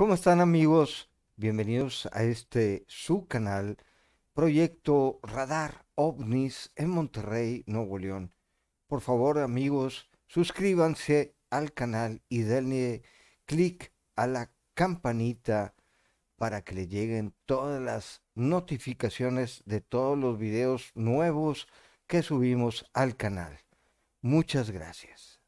¿Cómo están amigos? Bienvenidos a este su canal, Proyecto Radar OVNIS en Monterrey, Nuevo León. Por favor amigos, suscríbanse al canal y denle clic a la campanita para que le lleguen todas las notificaciones de todos los videos nuevos que subimos al canal. Muchas gracias.